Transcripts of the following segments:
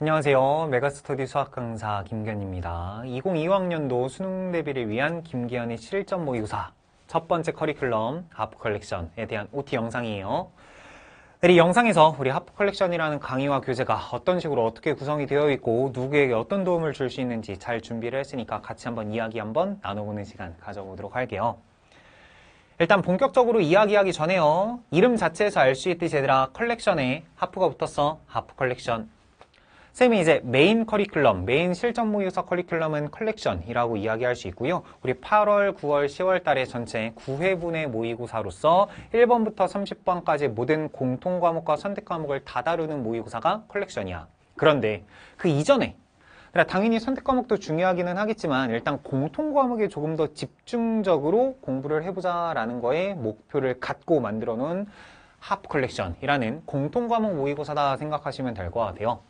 안녕하세요. 메가스터디 수학 강사 김기현입니다. 2025학년도 수능 대비를 위한 김기현의 7점 모의고사 첫 번째 커리큘럼 하프 컬렉션에 대한 OT 영상이에요. 이 영상에서 우리 하프 컬렉션이라는 강의와 교재가 어떤 식으로 어떻게 구성이 되어 있고 누구에게 어떤 도움을 줄 수 있는지 잘 준비를 했으니까 같이 한번 이야기 한번 나눠보는 시간 가져보도록 할게요. 일단 본격적으로 이야기하기 전에요. 이름 자체에서 알 수 있듯이 얘들아 컬렉션에 하프가 붙었어. 하프 컬렉션. 선생님이 이제 메인 커리큘럼, 메인 실전 모의고사 커리큘럼은 컬렉션이라고 이야기할 수 있고요. 우리 8월, 9월, 10월 달에 전체 9회분의 모의고사로서 1번부터 30번까지 모든 공통 과목과 선택 과목을 다 다루는 모의고사가 컬렉션이야. 그런데 그 이전에 그러니까 당연히 선택 과목도 중요하기는 하겠지만 일단 공통 과목에 조금 더 집중적으로 공부를 해보자 라는 거에 목표를 갖고 만들어 놓은 합 컬렉션이라는 공통 과목 모의고사다 생각하시면 될 것 같아요.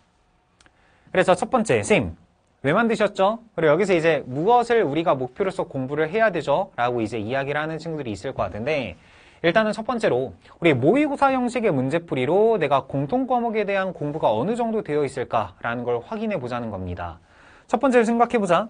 그래서 첫 번째, 선생님, 왜 만드셨죠? 그리고 여기서 이제 무엇을 우리가 목표로서 공부를 해야 되죠? 라고 이제 이야기를 하는 친구들이 있을 것 같은데 일단은 첫 번째로 우리 모의고사 형식의 문제풀이로 내가 공통 과목에 대한 공부가 어느 정도 되어 있을까라는 걸 확인해 보자는 겁니다. 첫 번째로 생각해 보자.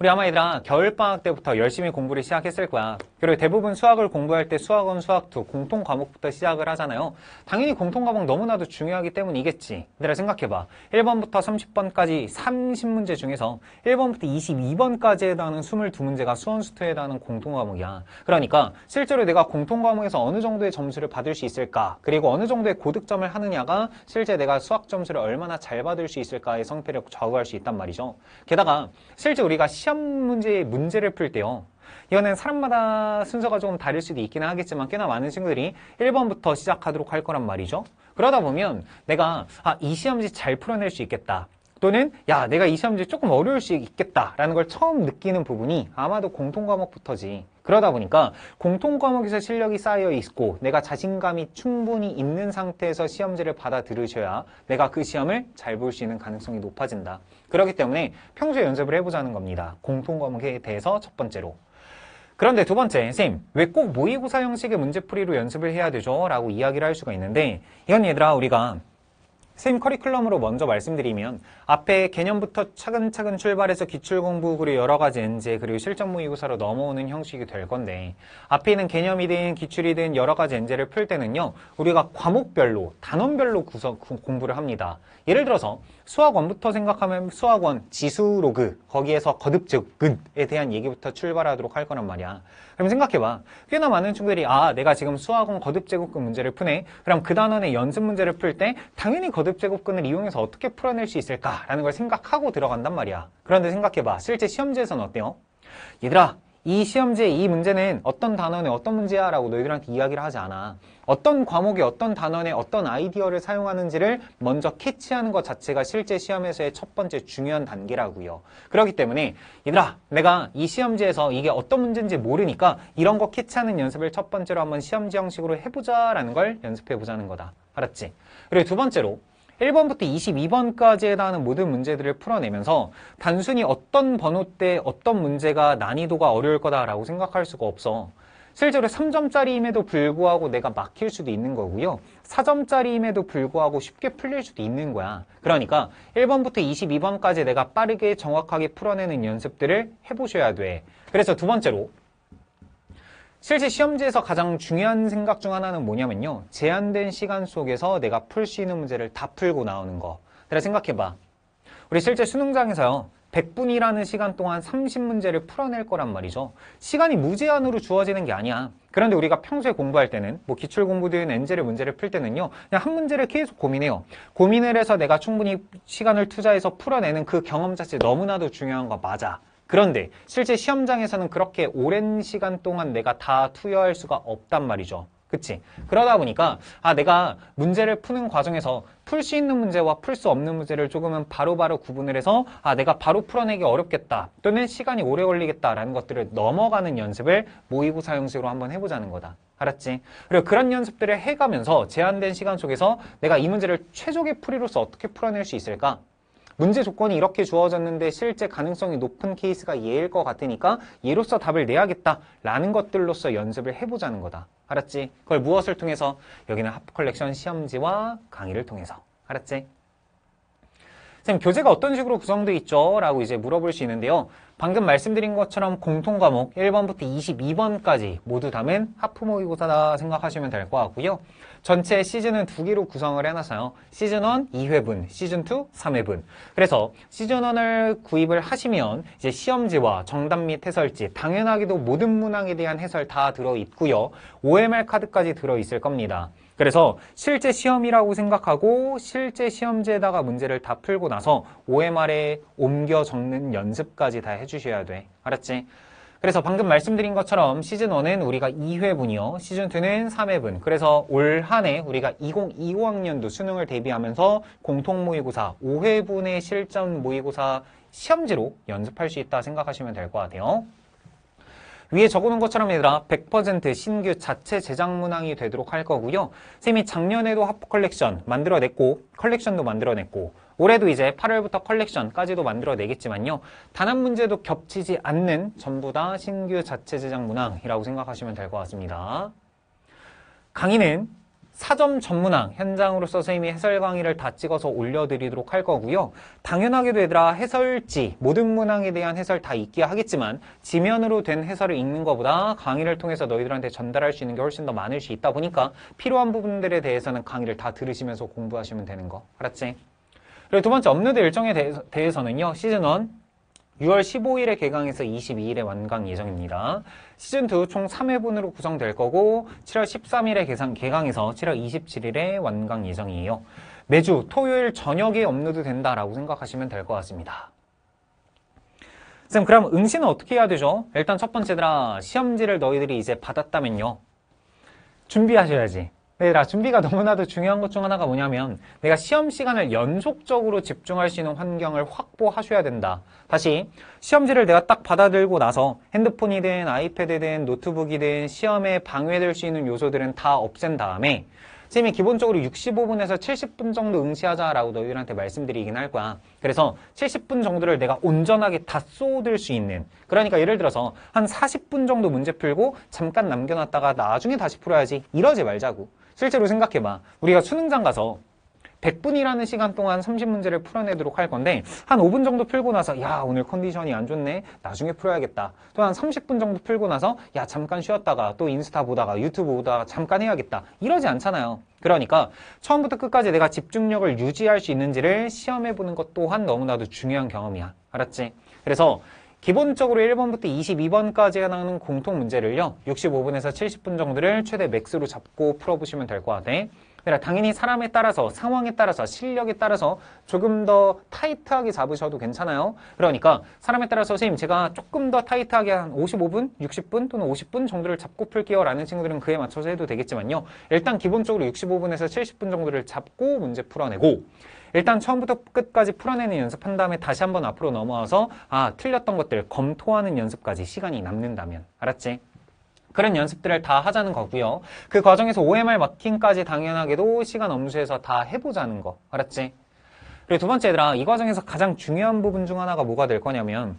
우리 아마 얘들아 겨울방학 때부터 열심히 공부를 시작했을 거야. 그리고 대부분 수학을 공부할 때 수학원, 수학2 공통 과목부터 시작을 하잖아요. 당연히 공통 과목 너무나도 중요하기 때문이겠지. 얘들아 생각해봐. 1번부터 30번까지 30문제 중에서 1번부터 22번까지 해당하는 22문제가 수원수투에 해당하는 공통 과목이야. 그러니까 실제로 내가 공통 과목에서 어느 정도의 점수를 받을 수 있을까 그리고 어느 정도의 고득점을 하느냐가 실제 내가 수학 점수를 얼마나 잘 받을 수 있을까의 성패를 좌우할 수 있단 말이죠. 게다가 실제 우리가 시 시험 문제의 문제를 풀 때요. 이거는 사람마다 순서가 조금 다를 수도 있긴 하겠지만 꽤나 많은 친구들이 1번부터 시작하도록 할 거란 말이죠. 그러다 보면 내가 아, 이 시험지 잘 풀어낼 수 있겠다. 또는 야 내가 이 시험지 조금 어려울 수 있겠다라는 걸 처음 느끼는 부분이 아마도 공통과목부터지 그러다 보니까 공통과목에서 실력이 쌓여 있고 내가 자신감이 충분히 있는 상태에서 시험지를 받아들으셔야 내가 그 시험을 잘 볼 수 있는 가능성이 높아진다 그렇기 때문에 평소에 연습을 해보자는 겁니다 공통과목에 대해서 첫 번째로 그런데 두 번째, 선생님, 왜 꼭 모의고사 형식의 문제풀이로 연습을 해야 되죠? 라고 이야기를 할 수가 있는데 이건 얘들아 우리가 쌤 커리큘럼으로 먼저 말씀드리면 앞에 개념부터 차근차근 출발해서 기출공부 그리고 여러 가지 엔제 그리고 실전모의고사로 넘어오는 형식이 될 건데 앞에 있는 개념이든 기출이든 여러 가지 엔제를 풀 때는요 우리가 과목별로 단원별로 구성 공부를 합니다. 예를 들어서 수학원부터 생각하면 수학원 지수 로그 거기에서 거듭 적근에 대한 얘기부터 출발하도록 할 거란 말이야 그럼 생각해봐 꽤나 많은 친구들이 아 내가 지금 수학원 거듭 제곱근 문제를 푸네 그럼 그 단원의 연습 문제를 풀 때 당연히 거듭 제곱근을 이용해서 어떻게 풀어낼 수 있을까라는 걸 생각하고 들어간단 말이야 그런데 생각해봐 실제 시험지에서는 어때요? 얘들아 이 시험지에 이 문제는 어떤 단원에 어떤 문제야 라고 너희들한테 이야기를 하지 않아 어떤 과목에 어떤 단원에 어떤 아이디어를 사용하는지를 먼저 캐치하는 것 자체가 실제 시험에서의 첫 번째 중요한 단계라고요 그렇기 때문에 얘들아 내가 이 시험지에서 이게 어떤 문제인지 모르니까 이런 거 캐치하는 연습을 첫 번째로 한번 시험지 형식으로 해보자 라는 걸 연습해 보자는 거다 알았지? 그리고 두 번째로 1번부터 22번까지에 해당하는 모든 문제들을 풀어내면서 단순히 어떤 번호때 어떤 문제가 난이도가 어려울 거다라고 생각할 수가 없어. 실제로 3점짜리임에도 불구하고 내가 막힐 수도 있는 거고요. 4점짜리임에도 불구하고 쉽게 풀릴 수도 있는 거야. 그러니까 1번부터 22번까지 내가 빠르게 정확하게 풀어내는 연습들을 해보셔야 돼. 그래서 두 번째로 실제 시험지에서 가장 중요한 생각 중 하나는 뭐냐면요 제한된 시간 속에서 내가 풀 수 있는 문제를 다 풀고 나오는 거 내가 생각해봐 우리 실제 수능장에서요 100분이라는 시간 동안 30문제를 풀어낼 거란 말이죠 시간이 무제한으로 주어지는 게 아니야 그런데 우리가 평소에 공부할 때는 뭐 기출공부 된 엔젤의 문제를 풀 때는요 그냥 한 문제를 계속 고민해요 고민을 해서 내가 충분히 시간을 투자해서 풀어내는 그 경험 자체 너무나도 중요한 거 맞아 그런데 실제 시험장에서는 그렇게 오랜 시간 동안 내가 다 투여할 수가 없단 말이죠. 그치? 그러다 보니까 아 내가 문제를 푸는 과정에서 풀 수 있는 문제와 풀 수 없는 문제를 조금은 바로바로 구분을 해서 아 내가 바로 풀어내기 어렵겠다 또는 시간이 오래 걸리겠다라는 것들을 넘어가는 연습을 모의고사 형식으로 한번 해보자는 거다. 알았지? 그리고 그런 연습들을 해가면서 제한된 시간 속에서 내가 이 문제를 최적의 풀이로서 어떻게 풀어낼 수 있을까? 문제 조건이 이렇게 주어졌는데 실제 가능성이 높은 케이스가 예일 것 같으니까 예로서 답을 내야겠다라는 것들로서 연습을 해보자는 거다. 알았지? 그걸 무엇을 통해서? 여기는 하프 컬렉션 시험지와 강의를 통해서. 알았지? 쌤, 교재가 어떤 식으로 구성되어 있죠? 라고 이제 물어볼 수 있는데요. 방금 말씀드린 것처럼 공통 과목 1번부터 22번까지 모두 담은 하프 모의고사다 생각하시면 될 것 같고요. 전체 시즌은 두 개로 구성을 해놨어요. 시즌 1 2회분, 시즌 2 3회분. 그래서 시즌 1을 구입을 하시면 이제 시험지와 정답 및 해설지, 당연하게도 모든 문항에 대한 해설 다 들어있고요. OMR 카드까지 들어있을 겁니다. 그래서 실제 시험이라고 생각하고 실제 시험지에다가 문제를 다 풀고 나서 OMR에 옮겨 적는 연습까지 다 해주셔야 돼. 알았지? 그래서 방금 말씀드린 것처럼 시즌1은 우리가 2회분이요. 시즌2는 3회분. 그래서 올 한 해 우리가 2025학년도 수능을 대비하면서 공통모의고사 5회분의 실전 모의고사 시험지로 연습할 수 있다 생각하시면 될 것 같아요. 위에 적어놓은 것처럼 얘들아 100% 신규 자체 제작 문항이 되도록 할 거고요. 쌤이 작년에도 하프 컬렉션 만들어냈고 컬렉션도 만들어냈고 올해도 이제 8월부터 컬렉션까지도 만들어내겠지만요. 단 한 문제도 겹치지 않는 전부 다 신규 자체 제작 문항이라고 생각하시면 될 것 같습니다. 강의는 사전 전문항 현장으로서 선생님이 해설 강의를 다 찍어서 올려드리도록 할 거고요. 당연하게 되더라 해설지 모든 문항에 대한 해설 다있기 하겠지만 지면으로 된 해설을 읽는 것보다 강의를 통해서 너희들한테 전달할 수 있는 게 훨씬 더 많을 수 있다 보니까 필요한 부분들에 대해서는 강의를 다 들으시면서 공부하시면 되는 거 알았지? 그리고 두 번째 업로드 일정에 대해서, 대해서는요. 시즌 1 6월 15일에 개강해서 22일에 완강 예정입니다. 시즌2 총 3회분으로 구성될 거고 7월 13일에 개상, 개강해서 7월 27일에 완강 예정이에요. 매주 토요일 저녁에 업로드 된다라고 생각하시면 될 것 같습니다. 쌤 그럼 응시는 어떻게 해야 되죠? 일단 첫 번째들아 시험지를 너희들이 이제 받았다면요. 준비하셔야지. 네, 준비가 너무나도 중요한 것 중 하나가 뭐냐면 내가 시험 시간을 연속적으로 집중할 수 있는 환경을 확보하셔야 된다. 다시 시험지를 내가 딱 받아들고 나서 핸드폰이든 아이패드든 노트북이든 시험에 방해될 수 있는 요소들은 다 없앤 다음에 쌤이 기본적으로 65분에서 70분 정도 응시하자라고 너희들한테 말씀드리긴 할 거야. 그래서 70분 정도를 내가 온전하게 다 쏟을 수 있는 그러니까 예를 들어서 한 40분 정도 문제 풀고 잠깐 남겨놨다가 나중에 다시 풀어야지 이러지 말자고. 실제로 생각해봐. 우리가 수능장 가서 100분이라는 시간 동안 30문제를 풀어내도록 할 건데 한 5분 정도 풀고 나서 야 오늘 컨디션이 안 좋네 나중에 풀어야겠다 또 한 30분 정도 풀고 나서 야 잠깐 쉬었다가 또 인스타 보다가 유튜브 보다가 잠깐 해야겠다 이러지 않잖아요 그러니까 처음부터 끝까지 내가 집중력을 유지할 수 있는지를 시험해보는 것 또한 너무나도 중요한 경험이야 알았지? 그래서 기본적으로 1번부터 22번까지가 나오는 공통 문제를요. 65분에서 70분 정도를 최대 맥스로 잡고 풀어보시면 될 것 같아요. 그러니까 당연히 사람에 따라서 상황에 따라서 실력에 따라서 조금 더 타이트하게 잡으셔도 괜찮아요. 그러니까 사람에 따라서 선생님 제가 조금 더 타이트하게 한 55분, 60분 또는 50분 정도를 잡고 풀게요 라는 친구들은 그에 맞춰서 해도 되겠지만요. 일단 기본적으로 65분에서 70분 정도를 잡고 문제 풀어내고 일단 처음부터 끝까지 풀어내는 연습한 다음에 다시 한번 앞으로 넘어와서 아 틀렸던 것들 검토하는 연습까지 시간이 남는다면 알았지? 그런 연습들을 다 하자는 거고요. 그 과정에서 OMR 마킹까지 당연하게도 시간 엄수해서 다 해보자는 거. 알았지? 그리고 두 번째 얘들아, 이 과정에서 가장 중요한 부분 중 하나가 뭐가 될 거냐면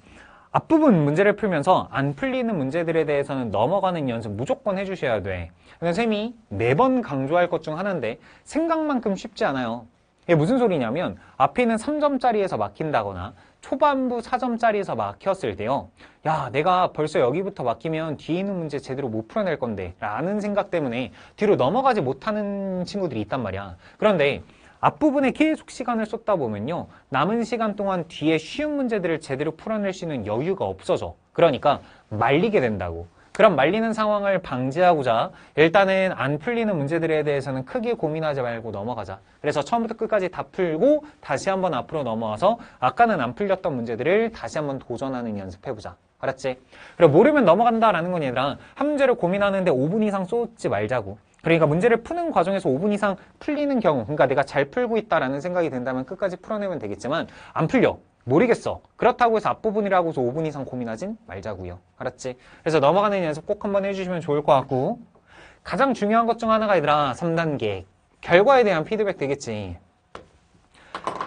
앞부분 문제를 풀면서 안 풀리는 문제들에 대해서는 넘어가는 연습 무조건 해주셔야 돼. 선생님이 매번 강조할 것 중 하나인데 생각만큼 쉽지 않아요. 이게 무슨 소리냐면 앞에 있는 3점짜리에서 막힌다거나 초반부 4점짜리에서 막혔을 때요. 야, 내가 벌써 여기부터 막히면 뒤에 있는 문제 제대로 못 풀어낼 건데 라는 생각 때문에 뒤로 넘어가지 못하는 친구들이 있단 말이야. 그런데 앞부분에 계속 시간을 쏟다 보면요. 남은 시간 동안 뒤에 쉬운 문제들을 제대로 풀어낼 수 있는 여유가 없어져. 그러니까 말리게 된다고. 그럼 말리는 상황을 방지하고자 일단은 안 풀리는 문제들에 대해서는 크게 고민하지 말고 넘어가자. 그래서 처음부터 끝까지 다 풀고 다시 한번 앞으로 넘어와서 아까는 안 풀렸던 문제들을 다시 한번 도전하는 연습해보자. 알았지? 그리고 모르면 넘어간다라는 건 얘들아 한 문제를 고민하는데 5분 이상 쏟지 말자고. 그러니까 문제를 푸는 과정에서 5분 이상 풀리는 경우 그러니까 내가 잘 풀고 있다라는 생각이 든다면 끝까지 풀어내면 되겠지만 안 풀려 모르겠어. 그렇다고 해서 앞부분이라고 해서 5분 이상 고민하진 말자고요. 알았지? 그래서 넘어가는 연습 꼭 한번 해주시면 좋을 것 같고 가장 중요한 것 중 하나가 얘들아 3단계 결과에 대한 피드백 되겠지.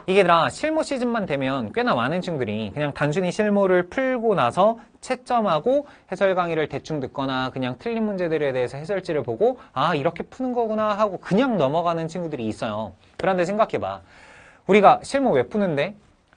이게 얘들아 실무 시즌만 되면 꽤나 많은 친구들이 그냥 단순히 실무를 풀고 나서 채점하고 해설 강의를 대충 듣거나 그냥 틀린 문제들에 대해서 해설지를 보고 아 이렇게 푸는 거구나 하고 그냥 넘어가는 친구들이 있어요. 그런데 생각해봐. 우리가 실무 왜 푸는데?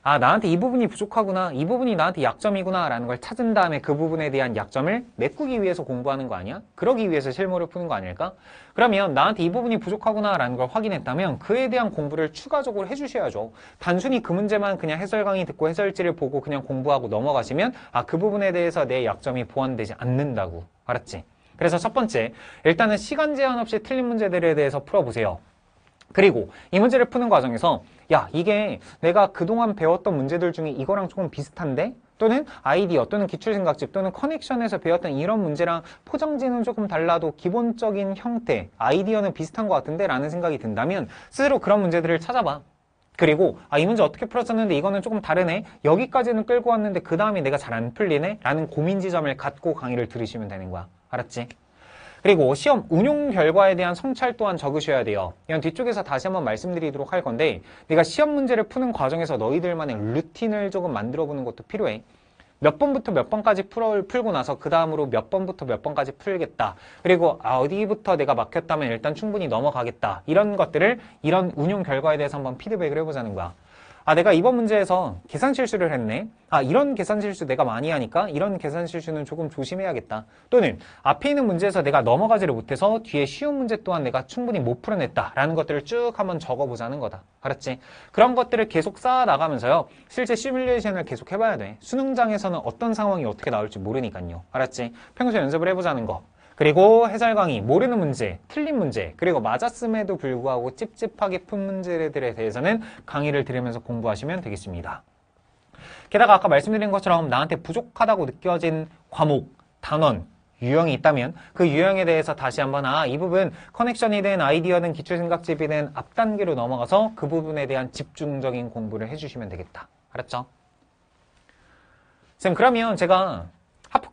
아 나한테 이 부분이 부족하구나 이 부분이 나한테 약점이구나 라는 걸 찾은 다음에 그 부분에 대한 약점을 메꾸기 위해서 공부하는 거 아니야? 그러기 위해서 실무를 푸는 거 아닐까? 그러면 나한테 이 부분이 부족하구나 라는 걸 확인했다면 그에 대한 공부를 추가적으로 해주셔야죠 단순히 그 문제만 그냥 해설 강의 듣고 해설지를 보고 그냥 공부하고 넘어가시면 아 그 부분에 대해서 내 약점이 보완되지 않는다고 알았지? 그래서 첫 번째 일단은 시간 제한 없이 틀린 문제들에 대해서 풀어보세요 그리고 이 문제를 푸는 과정에서 야 이게 내가 그동안 배웠던 문제들 중에 이거랑 조금 비슷한데? 또는 아이디어 또는 기출생각집 또는 커넥션에서 배웠던 이런 문제랑 포장지는 조금 달라도 기본적인 형태 아이디어는 비슷한 것 같은데 라는 생각이 든다면 스스로 그런 문제들을 찾아봐 그리고 아 이 문제 어떻게 풀었었는데 이거는 조금 다르네 여기까지는 끌고 왔는데 그 다음에 내가 잘 안 풀리네 라는 고민 지점을 갖고 강의를 들으시면 되는 거야 알았지? 그리고 시험 운용 결과에 대한 성찰 또한 적으셔야 돼요. 이건 뒤쪽에서 다시 한번 말씀드리도록 할 건데 네가 시험 문제를 푸는 과정에서 너희들만의 루틴을 조금 만들어 보는 것도 필요해. 몇 번부터 몇 번까지 풀어, 풀고 나서 그 다음으로 몇 번부터 몇 번까지 풀겠다. 그리고 아, 어디부터 내가 막혔다면 일단 충분히 넘어가겠다. 이런 것들을 이런 운용 결과에 대해서 한번 피드백을 해보자는 거야. 아 내가 이번 문제에서 계산 실수를 했네 아 이런 계산 실수 내가 많이 하니까 이런 계산 실수는 조금 조심해야겠다 또는 앞에 있는 문제에서 내가 넘어가지를 못해서 뒤에 쉬운 문제 또한 내가 충분히 못 풀어냈다 라는 것들을 쭉 한번 적어보자는 거다 알았지? 그런 것들을 계속 쌓아나가면서요 실제 시뮬레이션을 계속 해봐야 돼 수능장에서는 어떤 상황이 어떻게 나올지 모르니까요 알았지? 평소 연습을 해보자는 거 그리고 해설 강의, 모르는 문제, 틀린 문제, 그리고 맞았음에도 불구하고 찝찝하게 푼 문제들에 대해서는 강의를 들으면서 공부하시면 되겠습니다. 게다가 아까 말씀드린 것처럼 나한테 부족하다고 느껴진 과목, 단원, 유형이 있다면 그 유형에 대해서 다시 한번 아 이 부분 커넥션이든 아이디어든 기초생각집이든 앞단계로 넘어가서 그 부분에 대한 집중적인 공부를 해주시면 되겠다. 알았죠? 쌤 그러면 제가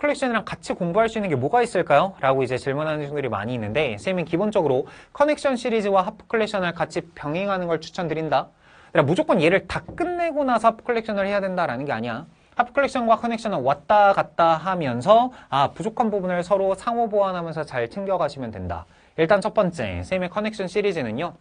커넥션이랑 같이 공부할 수 있는 게 뭐가 있을까요? 라고 이제 질문하는 분들이 많이 있는데 쌤은 기본적으로 커넥션 시리즈와 하프 컬렉션을 같이 병행하는 걸 추천드린다. 그러니까 무조건 얘를 다 끝내고 나서 하프 컬렉션을 해야 된다라는 게 아니야. 하프 컬렉션과 커넥션은 왔다 갔다 하면서 아 부족한 부분을 서로 상호 보완하면서 잘 챙겨가시면 된다. 일단 첫 번째 쌤의 커넥션 시리즈는요.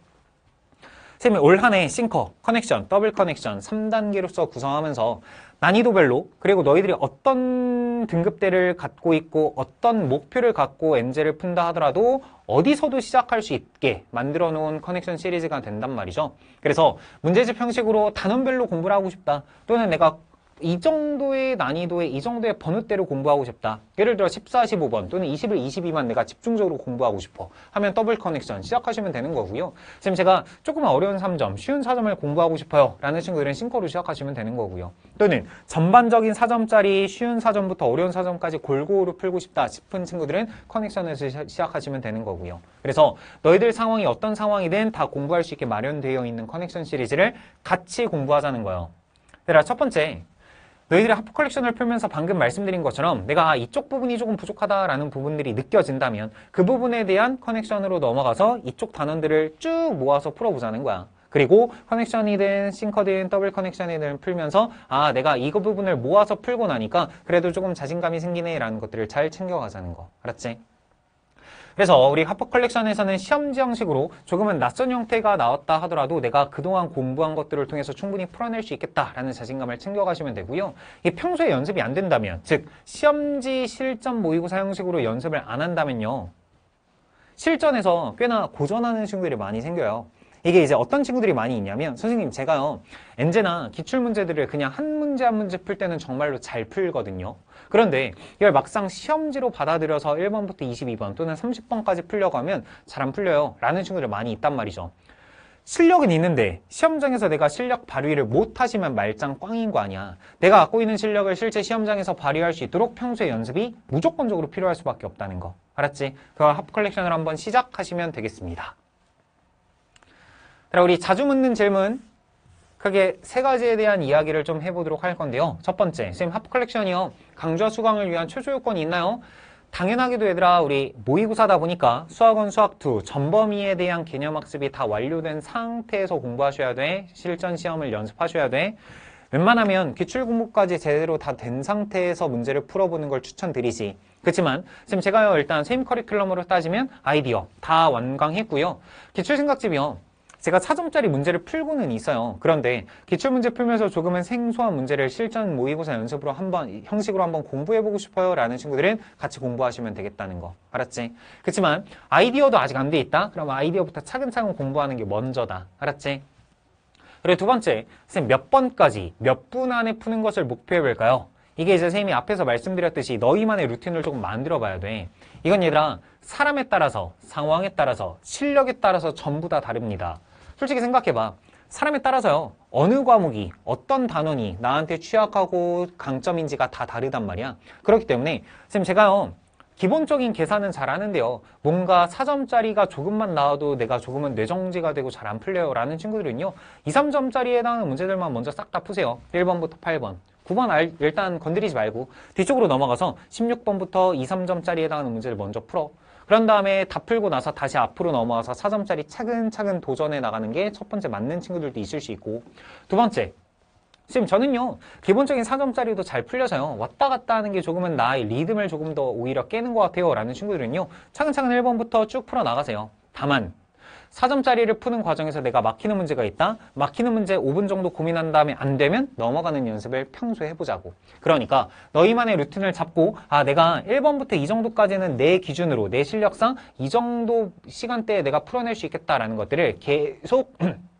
쌤이 올 한 해 싱커, 커넥션, 더블 커넥션 3단계로서 구성하면서 난이도별로 그리고 너희들이 어떤 등급대를 갖고 있고 어떤 목표를 갖고 엔젤을 푼다 하더라도 어디서도 시작할 수 있게 만들어 놓은 커넥션 시리즈가 된단 말이죠. 그래서 문제집 형식으로 단원별로 공부를 하고 싶다. 또는 내가 이 정도의 난이도에 이 정도의 번호대로 공부하고 싶다 예를 들어 14, 15번 또는 21, 22만 내가 집중적으로 공부하고 싶어 하면 더블 커넥션 시작하시면 되는 거고요 지금 제가 조금 어려운 3점, 쉬운 4점을 공부하고 싶어요 라는 친구들은 싱커로 시작하시면 되는 거고요 또는 전반적인 4점짜리 쉬운 4점부터 어려운 4점까지 골고루 풀고 싶다 싶은 친구들은 커넥션에서 시작하시면 되는 거고요 그래서 너희들 상황이 어떤 상황이든 다 공부할 수 있게 마련되어 있는 커넥션 시리즈를 같이 공부하자는 거예요 첫 번째 너희들이 하프 컬렉션을 풀면서 방금 말씀드린 것처럼 내가 아, 이쪽 부분이 조금 부족하다라는 부분들이 느껴진다면 그 부분에 대한 커넥션으로 넘어가서 이쪽 단원들을 쭉 모아서 풀어보자는 거야. 그리고 커넥션이든 싱커든 더블 커넥션이든 풀면서 아 내가 이거 부분을 모아서 풀고 나니까 그래도 조금 자신감이 생기네 라는 것들을 잘 챙겨가자는 거 알았지? 그래서 우리 하퍼 컬렉션에서는 시험지 형식으로 조금은 낯선 형태가 나왔다 하더라도 내가 그동안 공부한 것들을 통해서 충분히 풀어낼 수 있겠다라는 자신감을 챙겨가시면 되고요. 이 평소에 연습이 안 된다면, 즉 시험지 실전 모의고사 형식으로 연습을 안 한다면요. 실전에서 꽤나 고전하는 친구들이 많이 생겨요. 이게 이제 어떤 친구들이 많이 있냐면 선생님 제가요 엔제나 기출문제들을 그냥 한 문제 한 문제 풀 때는 정말로 잘 풀거든요 그런데 이걸 막상 시험지로 받아들여서 1번부터 22번 또는 30번까지 풀려고 하면 잘 안 풀려요 라는 친구들 많이 있단 말이죠 실력은 있는데 시험장에서 내가 실력 발휘를 못하시면 말짱 꽝인 거 아니야 내가 갖고 있는 실력을 실제 시험장에서 발휘할 수 있도록 평소에 연습이 무조건적으로 필요할 수밖에 없다는 거 알았지? 그걸합 컬렉션을 한번 시작하시면 되겠습니다 그럼 우리 자주 묻는 질문 크게 세 가지에 대한 이야기를 좀 해보도록 할 건데요. 첫 번째, 선생님 하프 컬렉션이요. 강좌 수강을 위한 최소 요건이 있나요? 당연하게도 얘들아 우리 모의고사다 보니까 수학원 수학2 전범위에 대한 개념 학습이 다 완료된 상태에서 공부하셔야 돼. 실전 시험을 연습하셔야 돼. 웬만하면 기출 공부까지 제대로 다 된 상태에서 문제를 풀어보는 걸 추천드리지. 그렇지만 선생님 제가요 일단 선생님 커리큘럼으로 따지면 아이디어 다 완강했고요. 기출 생각집이요. 제가 4점짜리 문제를 풀고는 있어요. 그런데 기출문제 풀면서 조금은 생소한 문제를 실전 모의고사 연습으로 한번 형식으로 한번 공부해보고 싶어요 라는 친구들은 같이 공부하시면 되겠다는 거 알았지? 그렇지만 아이디어도 아직 안 돼 있다? 그럼 아이디어부터 차근차근 공부하는 게 먼저다 알았지? 그리고 두 번째, 선생님 몇 번까지, 몇 분 안에 푸는 것을 목표해볼까요? 이게 이제 선생님이 앞에서 말씀드렸듯이 너희만의 루틴을 조금 만들어봐야 돼. 이건 얘들아, 사람에 따라서, 상황에 따라서, 실력에 따라서 전부 다 다릅니다. 솔직히 생각해봐. 사람에 따라서요. 어느 과목이 어떤 단원이 나한테 취약하고 강점인지가 다 다르단 말이야. 그렇기 때문에 선생님 제가요. 기본적인 계산은 잘하는데요. 뭔가 4점짜리가 조금만 나와도 내가 조금은 뇌정지가 되고 잘 안 풀려요 라는 친구들은요. 2, 3점짜리에 해당하는 문제들만 먼저 싹 다 푸세요. 1번부터 8번. 9번 알, 일단 건드리지 말고 뒤쪽으로 넘어가서 16번부터 2, 3점짜리에 해당하는 문제를 먼저 풀어. 그런 다음에 다 풀고 나서 다시 앞으로 넘어와서 4점짜리 차근차근 도전해 나가는 게 첫 번째 맞는 친구들도 있을 수 있고 두 번째 지금 저는요 기본적인 4점짜리도 잘 풀려서요 왔다 갔다 하는 게 조금은 나의 리듬을 조금 더 오히려 깨는 것 같아요 라는 친구들은요 차근차근 1번부터 쭉 풀어나가세요 다만 4점짜리를 푸는 과정에서 내가 막히는 문제가 있다. 막히는 문제 5분 정도 고민한 다음에 안 되면 넘어가는 연습을 평소에 해보자고. 그러니까 너희만의 루틴을 잡고 아 내가 1번부터 이 정도까지는 내 기준으로 내 실력상 이 정도 시간대에 내가 풀어낼 수 있겠다라는 것들을 계속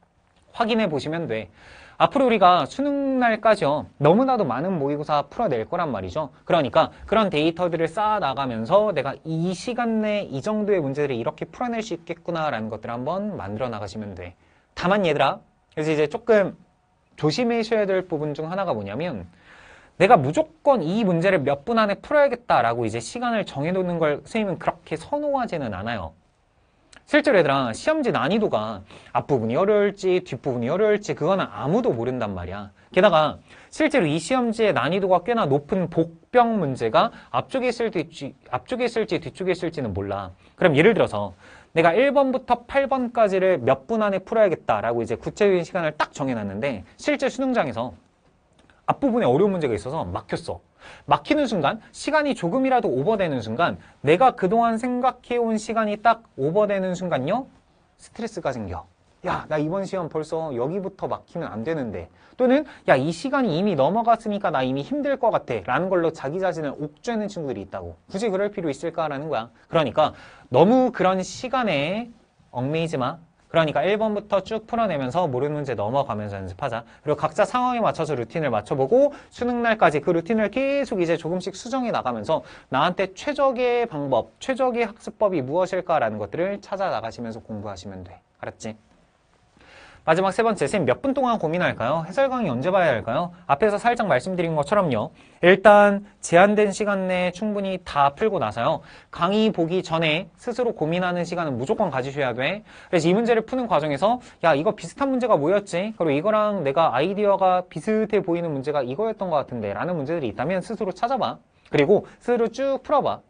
확인해 보시면 돼. 앞으로 우리가 수능 날까지요 너무나도 많은 모의고사 풀어낼 거란 말이죠 그러니까 그런 데이터들을 쌓아 나가면서 내가 이 시간 내에 이 정도의 문제들을 이렇게 풀어낼 수 있겠구나라는 것들을 한번 만들어 나가시면 돼 다만 얘들아 그래서 이제 조금 조심하셔야 될 부분 중 하나가 뭐냐면 내가 무조건 이 문제를 몇 분 안에 풀어야겠다라고 이제 시간을 정해놓는 걸 선생님은 그렇게 선호하지는 않아요 실제로 얘들아 시험지 난이도가 앞부분이 어려울지 뒷부분이 어려울지 그거는 아무도 모른단 말이야 게다가 실제로 이 시험지의 난이도가 꽤나 높은 복병 문제가 앞쪽에 있을지 앞쪽에 있을지 뒤쪽에 있을지는 몰라 그럼 예를 들어서 내가 1번부터 8번까지를 몇 분 안에 풀어야겠다라고 이제 구체적인 시간을 딱 정해놨는데 실제 수능장에서 앞부분에 어려운 문제가 있어서 막혔어 막히는 순간 시간이 조금이라도 오버되는 순간 내가 그동안 생각해온 시간이 딱 오버되는 순간요 스트레스가 생겨 야, 나 이번 시험 벌써 여기부터 막히면 안 되는데 또는 야, 이 시간이 이미 넘어갔으니까 나 이미 힘들 것 같아 라는 걸로 자기 자신을 옥죄는 친구들이 있다고 굳이 그럴 필요 있을까라는 거야 그러니까 너무 그런 시간에 얽매이지 마 그러니까 1번부터 쭉 풀어내면서 모르는 문제 넘어가면서 연습하자. 그리고 각자 상황에 맞춰서 루틴을 맞춰보고 수능날까지 그 루틴을 계속 이제 조금씩 수정해 나가면서 나한테 최적의 방법, 최적의 학습법이 무엇일까라는 것들을 찾아 나가시면서 공부하시면 돼. 알았지? 마지막 세 번째, 쌤 몇 분 동안 고민할까요? 해설 강의 언제 봐야 할까요? 앞에서 살짝 말씀드린 것처럼요. 일단 제한된 시간 내에 충분히 다 풀고 나서요. 강의 보기 전에 스스로 고민하는 시간은 무조건 가지셔야 돼. 그래서 이 문제를 푸는 과정에서 야, 이거 비슷한 문제가 뭐였지? 그리고 이거랑 내가 아이디어가 비슷해 보이는 문제가 이거였던 것 같은데 라는 문제들이 있다면 스스로 찾아봐. 그리고 스스로 쭉 풀어봐.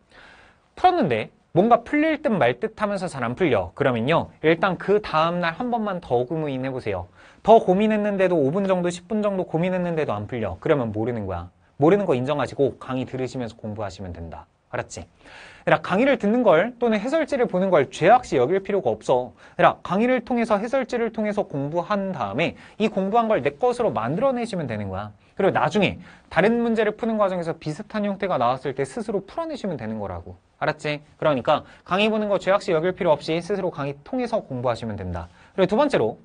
풀었는데 뭔가 풀릴 듯 말 듯 하면서 잘 안 풀려. 그러면요. 일단 그 다음날 한 번만 더 고민해보세요. 더 고민했는데도 5분 정도, 10분 정도 고민했는데도 안 풀려. 그러면 모르는 거야. 모르는 거 인정하시고 강의 들으시면서 공부하시면 된다. 알았지? 내가 강의를 듣는 걸 또는 해설지를 보는 걸 죄악시 여길 필요가 없어. 그가 강의를 통해서 해설지를 통해서 공부한 다음에 이 공부한 걸 내 것으로 만들어내시면 되는 거야. 그리고 나중에 다른 문제를 푸는 과정에서 비슷한 형태가 나왔을 때 스스로 풀어내시면 되는 거라고. 알았지? 그러니까 강의 보는 거 죄악시 여길 필요 없이 스스로 강의 통해서 공부하시면 된다 그리고 두 번째로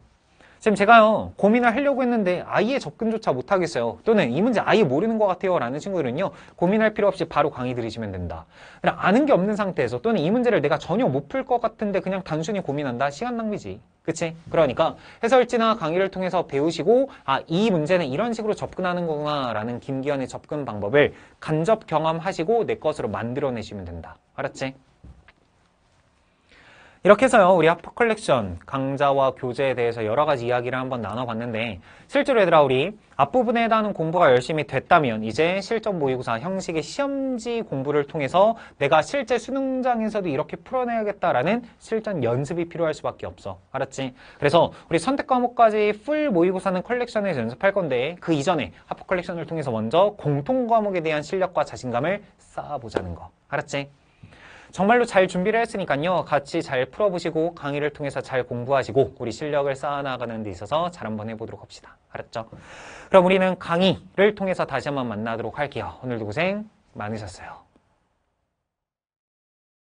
지금 제가요 고민을 하려고 했는데 아예 접근조차 못하겠어요 또는 이 문제 아예 모르는 것 같아요 라는 친구들은요 고민할 필요 없이 바로 강의 들으시면 된다 그냥 그러니까 아는 게 없는 상태에서 또는 이 문제를 내가 전혀 못 풀 것 같은데 그냥 단순히 고민한다 시간 낭비지 그치? 그러니까 해설지나 강의를 통해서 배우시고 아 이 문제는 이런 식으로 접근하는 거구나 라는 김기현의 접근 방법을 간접 경험하시고 내 것으로 만들어내시면 된다 알았지? 이렇게 해서요 우리 합퍼 컬렉션 강좌와 교재에 대해서 여러 가지 이야기를 한번 나눠봤는데 실제로 얘들아 우리 앞부분에 해당하는 공부가 열심히 됐다면 이제 실전 모의고사 형식의 시험지 공부를 통해서 내가 실제 수능장에서도 이렇게 풀어내야겠다라는 실전 연습이 필요할 수밖에 없어 알았지? 그래서 우리 선택 과목까지 풀 모의고사는 컬렉션에서 연습할 건데 그 이전에 합퍼 컬렉션을 통해서 먼저 공통 과목에 대한 실력과 자신감을 쌓아보자는 거 알았지? 정말로 잘 준비를 했으니까요. 같이 잘 풀어보시고 강의를 통해서 잘 공부하시고 우리 실력을 쌓아나가는 데 있어서 잘 한번 해보도록 합시다. 알았죠? 그럼 우리는 강의를 통해서 다시 한번 만나도록 할게요. 오늘도 고생 많으셨어요.